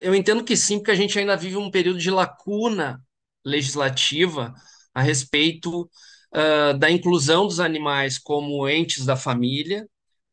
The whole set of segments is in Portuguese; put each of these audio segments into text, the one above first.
eu entendo que sim, porque a gente ainda vive um período de lacuna legislativa a respeito uh, da inclusão dos animais como entes da família.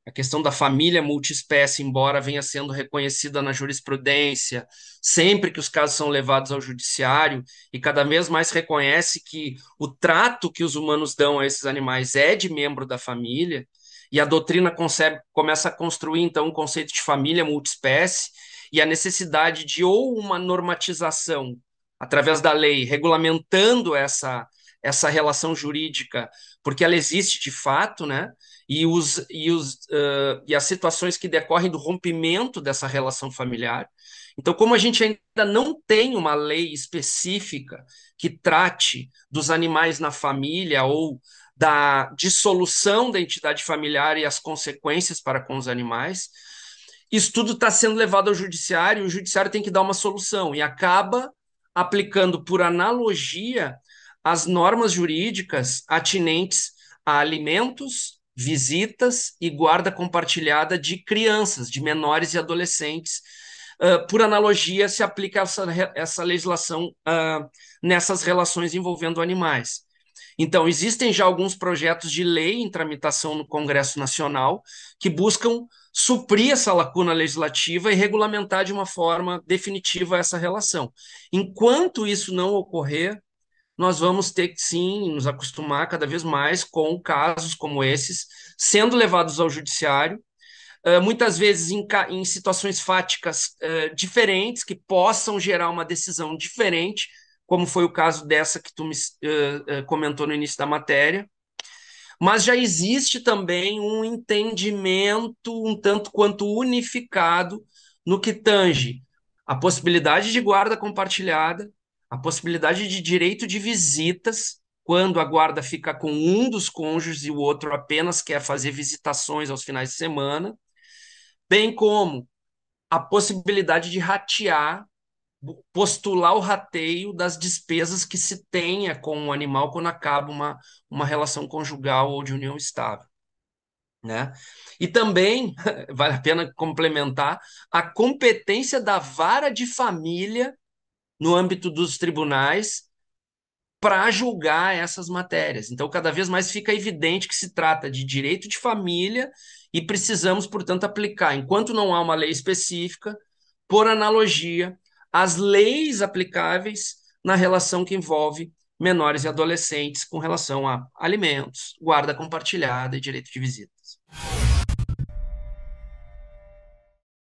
A questão da família multiespécie, embora venha sendo reconhecida na jurisprudência, sempre que os casos são levados ao judiciário, e cada vez mais reconhece que o trato que os humanos dão a esses animais é de membro da família, e a doutrina concebe, começa a construir, então, o um conceito de família multiespécie, e a necessidade de ou uma normatização através da lei regulamentando essa essa relação jurídica, porque ela existe de fato, né? E, os, e, os, uh, e as situações que decorrem do rompimento dessa relação familiar. Então, como a gente ainda não tem uma lei específica que trate dos animais na família ou da dissolução da entidade familiar e as consequências para com os animais, isso tudo está sendo levado ao judiciário e o judiciário tem que dar uma solução e acaba aplicando por analogia as normas jurídicas atinentes a alimentos, visitas e guarda compartilhada de crianças, de menores e adolescentes. Uh, por analogia, se aplica essa, essa legislação uh, nessas relações envolvendo animais. Então, existem já alguns projetos de lei em tramitação no Congresso Nacional que buscam suprir essa lacuna legislativa e regulamentar de uma forma definitiva essa relação. Enquanto isso não ocorrer, nós vamos ter que sim nos acostumar cada vez mais com casos como esses sendo levados ao judiciário, eh, muitas vezes em, em situações fáticas eh, diferentes que possam gerar uma decisão diferente como foi o caso dessa que tu me uh, comentou no início da matéria. Mas já existe também um entendimento um tanto quanto unificado no que tange a possibilidade de guarda compartilhada, a possibilidade de direito de visitas, quando a guarda fica com um dos cônjuges e o outro apenas quer fazer visitações aos finais de semana, bem como a possibilidade de ratear postular o rateio das despesas que se tenha com o um animal quando acaba uma, uma relação conjugal ou de união estável. Né? E também, vale a pena complementar, a competência da vara de família no âmbito dos tribunais para julgar essas matérias. Então, cada vez mais fica evidente que se trata de direito de família e precisamos, portanto, aplicar, enquanto não há uma lei específica, por analogia, as leis aplicáveis na relação que envolve menores e adolescentes com relação a alimentos, guarda compartilhada e direito de visitas.